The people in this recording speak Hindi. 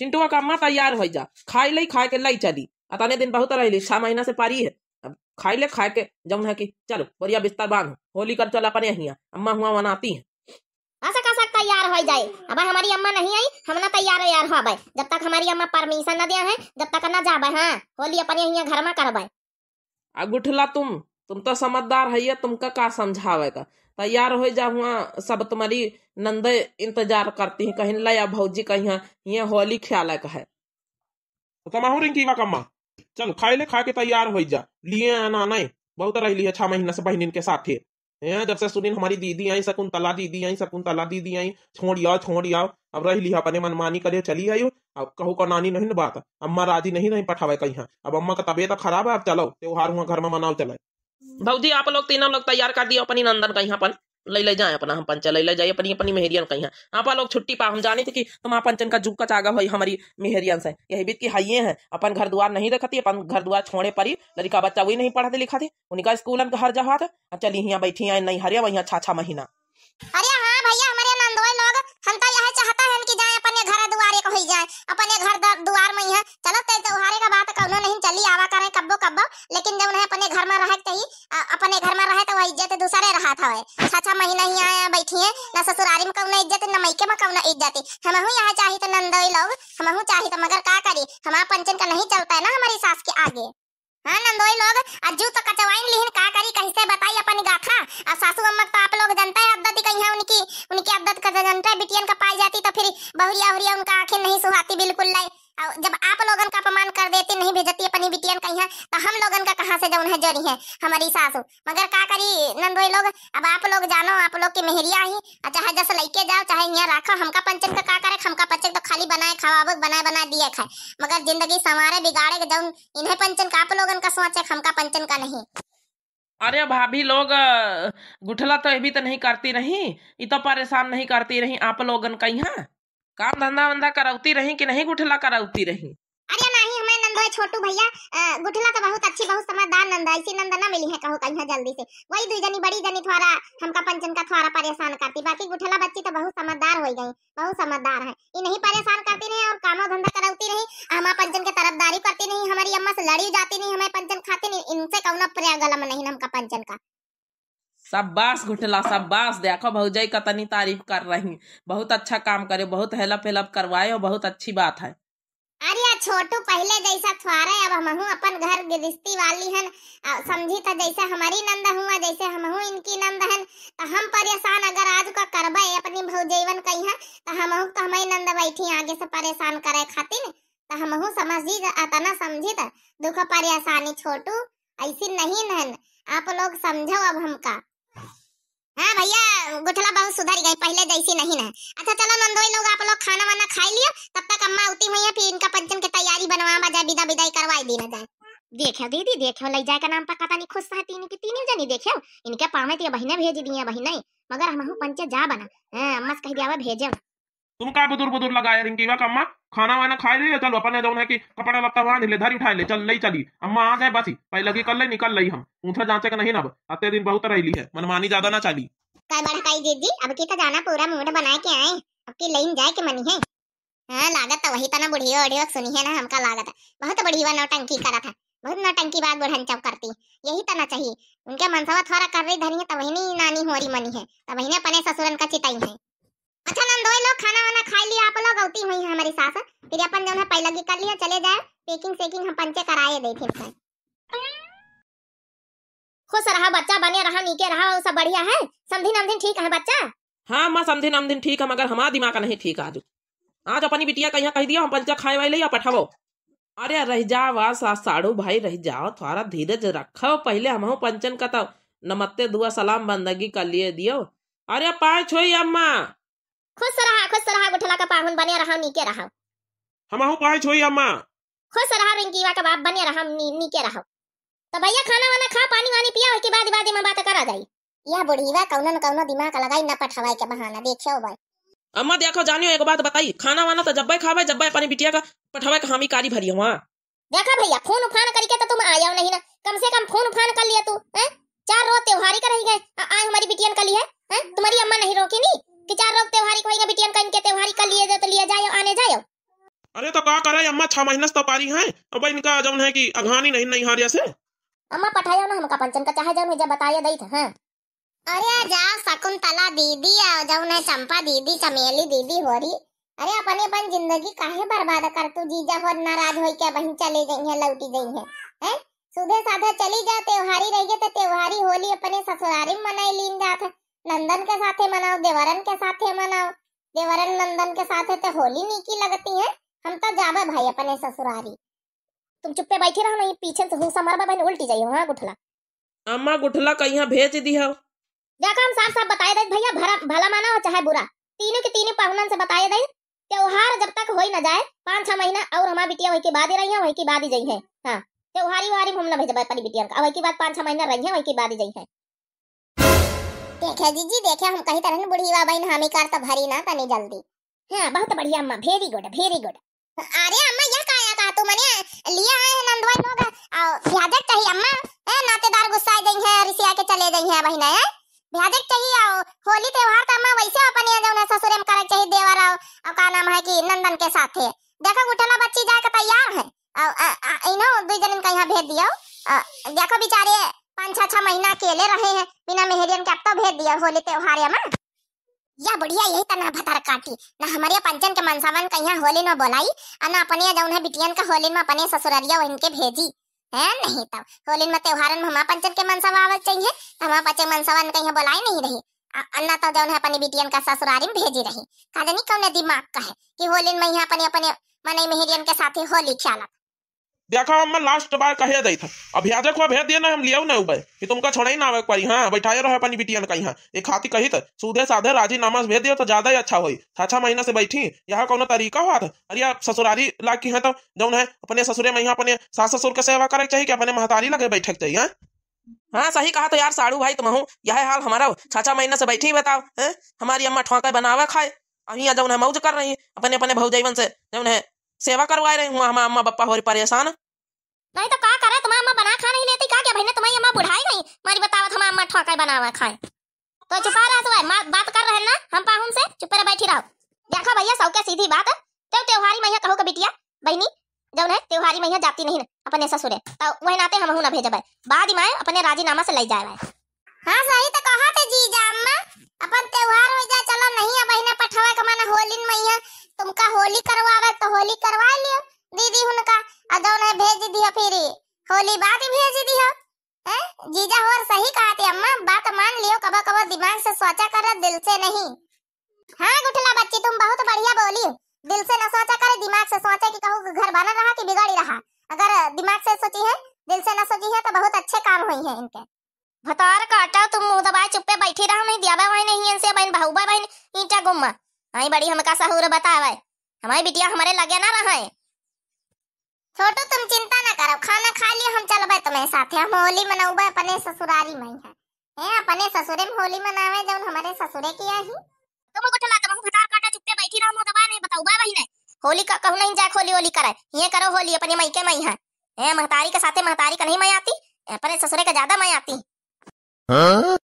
चिंटुआ का अम्मा तैयार हो जा खाई ले खाए के लई चली अतने दिन बहुत रही छह महीना से पारी है अब खाई ले खाए के जमुन है कि चलो बोरिया बिस्तर बांध होली कर चल अपने हिया अम्मा हुआ मनाती है ऐसा कैसा तैयार हो जाए अब हमारी अम्मा नहीं आई हम ना तैयार यार हो भाई जब तक हमारी अम्मा परमिशन न दिया है जब तक ना जाबे हां होली अपने यहाँ घर में करबे अगुठला तुम तुम तो समझदार है तुमका का समझावेगा तैयार हो जा हुआ हाँ, सब तुम्हारी नंदे इंतजार करती है कहीं लया भौजी कहीं हाँ, ये होली ख्याल है तो हो रही कीवा कम्मा चल खाए ले खा के तैयार हो जा लिए आना नहीं बहुत रह लिया छह महीना से बहनी के साथ है जब से सुनी हमारी दीदी आई शकुंतला दीदी आई शकुंतला दीदी आई छोड़ आओ छोड़ आओ अब रह लिया अपने मनमानी करे चली आयो अब कहू का नानी नहीं बात अम्मा राजी नहीं नहीं पठावे कहीं हाँ। अब अम्मा का तबियत खराब है अब चलो त्योहार हुआ घर में मनाओ चलाए भौजी आप लोग तीनों लोग तैयार कर दिए अपनी नंदन यहाँ पर ले ले जाए अपना हम पंचन ले ले जाइए अपनी अपनी मेहरियन कहीं आप लोग छुट्टी पा हम जाने थे कि तुम पंचन का जुग आगा चागा हमारी मेहरियन से यही बीत की हाइये हैं अपन घर द्वार नहीं रखती अपन घर द्वार छोड़े पड़ी लड़का बच्चा वही नहीं पढ़ाते लिखा थे उनका स्कूल का हर जहाँ चली यहाँ बैठी आए नहीं हरिया वही अच्छा अच्छा महीना अरे हाँ भैया हमारे नंदोई लोग तो यह चाहता है कि जाए अपने घर जाए अपने घर द्वार में ही है चलो त्योहारे का बात नहीं चली आवा कब्बो कब्बो लेकिन जब उन्हें अपने घर में रहे कहीं अपने घर में रहे तो वह इज्जत दूसरे रहा था छा छा महीना ही आया बैठी है न ससुरारी में कौन इज्जत न मैके में कौन इज्जत हम यहाँ चाहे तो नंद लोग हम चाहे तो मगर का करी हमारा पंचन का नहीं चलता है ना हमारी सास के आगे हाँ नंदोई लोग अज्जू तो कचवाइन लिहिन का करी कहीं से बताई अपनी गाथा और सासू अम्मा तो आप लोग जनता है अद्दत कहीं है उनकी उनकी अद्दत का जनता है बिटियन का पाई जाती तो फिर बहुरिया उहरिया उनका आंखें नहीं सुहाती बिल्कुल नहीं जब आप लोगन का अपमान कर देती नहीं भेजती अपनी बिटियन कहीं से जो है जोड़ी है हमारी सासू मगर का करी नंदोई लोग अब आप लोग जानो आप लोग की मेहरिया ही चाहे जस लेके जाओ चाहे यहाँ रखो हमका पंचक तो का करे हमका पंचक तो खाली बनाए खावा बनाए बनाए दिए खाए मगर जिंदगी संवारे बिगाड़े जौन इन्हें पंचन का आप लोगन का सोचे हमका पंचन का नहीं अरे भाभी लोग गुठला तो भी तो नहीं करती रही ये तो परेशान नहीं करती रही आप लोगन का यहाँ काम धंधा वंधा करौती रही कि नहीं गुठला करौती रही अरे नंद है छोटू भैया गुठला तो बहुत अच्छी बहुत समझदार नंद है इसी नंद ना मिली है कहो कहीं जल्दी से वही दुई जनी बड़ी जनी थोड़ा हमका पंचन का थोड़ा परेशान करती बाकी गुठला बच्ची तो बहुत समझदार हो गई बहुत समझदार है ये नहीं परेशान करती नहीं और कामो धंधा कराती नहीं हमारा पंचन के तरफदारी करती नहीं हमारी अम्मा से लड़ी जाती नहीं हमें पंचन खाते नहीं इनसे कौन प्रयागलम नहीं हमका पंचन का शाबाश घुटला शाबाश देखो भौजाई कतनी तारीफ कर रही बहुत अच्छा काम करे बहुत हेल्प हेल्प करवाए और बहुत अच्छी बात है अरे छोटू पहले जैसा थुआरा अब हमहू अपन घर गृहस्थी वाली हन समझी था तो जैसे हमारी नंद हुआ जैसे हम हूँ इनकी नंद हन तो हम परेशान अगर आज का करबे अपनी भौजेवन कही है हाँ, तो हम हूँ तो हमारी नंद बैठी आगे से परेशान करे खातिर तो हम हूँ समझी आता ना समझी था दुख परेशानी छोटू ऐसी नहीं हन आप लोग समझो अब हमका हाँ भैया गुठला बहुत सुधर गई पहले जैसी नहीं ना अच्छा चलो नंदोई लोग आप लोग खाना वाना खा लियो तब तक अम्मा उती हुई है फिर इनका पंचम की तैयारी बनवा जाए विदा विदाई करवाई दी ना जाए देखियो दीदी देखियो ले जाए का नाम पर पता नहीं खुश था तीन की तीन जनी देखो इनके पावे तो बहिने भेज दिए बहिने मगर हम पंचे जा बना हाँ, अम्मा कह दिया भेजे तुम काय बदुर बदुर लगाया रिंकी का अम्मा खाना वाना खा ले चलो अपन ने दोनों तो की कपड़ा लत्ता वहां ढीले धारी उठा ले चल ले चली अम्मा आ गए बस ही पहले की कर ले निकल लई हम ऊंचा जांचे का नहीं ना अते दिन बहुत रही है मनमानी ज्यादा ना चली काय बड़ा काई दीदी अब की तो जाना पूरा मूड बना के आए अब की लई जाए के मनी है हां लागत तो वही तना तो बुढ़ियो अड़ियो सुनी है ना हमका लागत बहुत बड़ी बढ़िया नौटंकी करा था बहुत नौटंकी बात बुढ़न चौक करती यही तो ना चाहिए उनके मनसवा थोड़ा कर रही धनी है तो तब नानी हो रही मनी है तो वही ने अपने ससुरन का चिताई है अच्छा नंदोई लोग खाना वाना खा लिया आप लोग गलती हुई है हमारी सास फिर अपन जो है की कर लिया चले जाए पेकिंग सेकिंग हम पंचे कराए दे थे सर खुश रहा बच्चा बने रहा नीचे रहा वो सब बढ़िया है समझी नमधिन ठीक है बच्चा हाँ माँ समझी नमधिन ठीक है मगर हमारा दिमाग नहीं ठीक आज आज अपनी बिटिया कहीं कह दिया हम पंचा खाए वाले या पठाओ अरे रह जा वा साड़ू भाई रह जाओ थोड़ा धीरज रखो पहले हम पंचन का तब तो नमस्ते दुआ सलाम बंदगी कर लिए दियो अरे पाए छोई अम्मा खुश रहा खुश रहा गुठला का पाहुन बने रहा नीके रहा हमहु कहै छोई अम्मा खुश रहा रिंकीवा का बाप बने रहा नी, नीके रहा तो भैया खाना वाना खा पानी वानी पिया के बाद बाद में बात करा जाई या बुढ़ीवा कौनो न कौनो दिमाग लगाई न पठवाई के बहाना देखियो भाई अम्मा देखो जानियो एक बात बताई खाना वाना तो जब्बे खावे जब्बे पानी बिटिया का पठवाई का हामी कारी भरी हुआ हाँ। देखा भैया फोन उफान करके तो तुम आया नहीं ना कम से कम फोन उफान कर लिया तू हैं चार रोज त्योहारी कर रही गए आज हमारी बिटियन का ली है हैं तुम्हारी अम्मा नहीं रोकी नहीं कि चार लोग त्योहारी कोई ना बिटियन कहीं के त्योहारी का लिए तो लिए जाओ आने जाओ अरे तो का करे अम्मा छह महीने तो पारी हैं अब इनका जौन है कि अघानी नहीं नहीं हारिया से अम्मा पठाया ना हमका पंचन का चाहे जौन जब बताया दई था अरे जा शकुंतला दीदी और जौन है चंपा दीदी चमेली दीदी होरी अरे अपने अपन जिंदगी काहे बर्बाद कर तू जीजा हो नाराज हो क्या बहन चली गई है लौटी गई है हैं सुबह साधा चली जा त्योहारी रहिए तो त्योहारी होली अपने ससुरारी में मनाई लीन जात है नंदन के साथे मनाओ देवरन के साथे मनाओ देवरन नंदन के साथ है तो होली की लगती है हम तो जाबे भाई अपने ससुरारी तुम चुप पे बैठी रहो ना ये पीछे से हूं समर बहन उल्टी जाइयो हां गुठला अम्मा गुठला कहीं भेज दी हो जा काम साफ साफ बताए दे भैया भला, माना हो चाहे बुरा तीनों के तीनों पहुनन से बताए दे त्योहार जब तक हो ना जाए पांच छह महीना और हमार बिटिया वही के बाद ही रही है वही के बाद ही जाई है हां त्योहारी वारी हम ना भेजबा पानी बिटिया का वही के बाद पांच छह महीना रही है वही के बाद ही जाई है देखे जीजी देखे हम कही तरह बुढ़ी बाबा इन हमी तो भरी ना तनी जल्दी हाँ बहुत बढ़िया अम्मा वेरी गुड वेरी गुड अरे अम्मा यह काया का तू मने लिया है नंदवा लोग भ्याजक चाहिए अम्मा ए नातेदार गुस्सा आ गई है रिसिया के चले गई है बहिना है भ्याजक चाहिए आओ होली त्योहार तो अम्मा वैसे अपन ये जौन ससुर में करक चाहिए देवर आओ और का नाम है कि नंदन के साथ है देखो उठला बच्ची जाकर तैयार है और इनो दो जन का यहां भेज दियो देखो बेचारे पाँच छह छह महीना अकेले रहे हैं बिना मेहरियन के अब तो भेज दिया होली त्योहार में या बढ़िया यही तो ना भतर काटी ना हमारे पंचन के मनसावन कहीं होली में बोलाई और ना अपने जो है बिटियन का होली में अपने ससुरालिया वहीं के भेजी है नहीं तब तो। होली में त्योहार में हमारा पंचन के मनसवा आवल चाहिए तो हमारा पंचन मनसावन कहीं बोलाई नहीं रही अन्ना तो जो है अपनी बिटियन का ससुरारी में भेजी रही कहा जानी कौन दिमाग का है कि होली में यहाँ अपने अपने मनई मेहरियन के साथ ही होली ख्याल देखा अम्मा लास्ट बार कहे दई था अभ्याजक को अभ्या देना हम लिया ना उबे कि तुमका छोड़ा ही ना आवे पारी हाँ बैठाए रहो अपनी बिटियन का यहाँ एक हाथी कही था सूधे साधे राजीनामा भेज दिया तो ज्यादा ही अच्छा हो छा महीना से बैठी यहाँ को तरीका हुआ था अरे आप ससुरारी ला की है तो जो है अपने ससुरे में यहाँ अपने सास ससुर के सेवा करे चाहिए कि अपने महतारी लगे बैठक चाहिए हाँ हाँ सही कहा तो यार साड़ू भाई तुम हूँ यह हाल हमारा छाछा महीना से बैठी बताओ है हाँ? हमारी अम्मा ठोंका बनावा खाए अहिया जो है मौज कर रही है अपने अपने भौजाइवन से जो है सेवा करवा रहे हूँ हमारा अम्मा बप्पा हो रही परेशान नहीं तो का करे तुम्हारी अम्मा बना खा नहीं लेती का क्या भाई तुम्हारी अम्मा बुढ़ाई नहीं मारी बतावत तो हमारी अम्मा ठोका बनावा खाए तो चुपा रहा तो बात कर रहे ना हम पाहुन से चुप रह बैठी रहो देखो भैया सौ के सीधी बात तो त्योहारी मैया कहो का बिटिया बहनी जब है त्योहारी मैया जाती नहीं अपने ससुरे तो वही नाते हम ना भेजब बाद में अपने राजीनामा से ले जाए हां सही तो कहा थे जी अम्मा अपन त्योहार हो जाए चलो नहीं अब बहना पठवा के माना होली मैया तुमका होली करवावे तो होली करवा लियो दीदी हुनका अजो ने भेज दिया फिर होली बात ही भेज दिया है जीजा होर सही कहा थे अम्मा बात मान लियो कबा कबा दिमाग से सोचा कर दिल से नहीं हाँ गुठला बच्ची तुम बहुत बढ़िया बोली दिल से न सोचा कर दिमाग से सोचे कि कहूँ घर बना रहा कि बिगाड़ी रहा अगर दिमाग से सोची है दिल से न सोची है तो बहुत अच्छे काम हुई है इनके भतार काटा तुम मुंह दबाए चुप बैठी रहा नहीं दिया भाई नहीं इनसे बहन भाऊ भाई बहन ईटा गुम्मा आई बड़ी हमका सहूर बतावे हमारी बिटिया हमारे लगे ना रहा है छोटू तुम चिंता ना करो खाना खा लियो हम चलबे तुम्हें साथ हम होली मनाऊबे अपने ससुरारी में है ए अपने ससुरे में होली मनावे जब हमारे ससुरे की आही तुम को ठला करो भतार काटा चुपके बैठी रहो दबा नहीं बताऊ बा वही नहीं होली का कहू नहीं जा होली होली करे ये करो होली अपने मई के मई है ए महतारी के साथे महतारी का नहीं मई आती अपने ससुरे का ज्यादा मई आती हां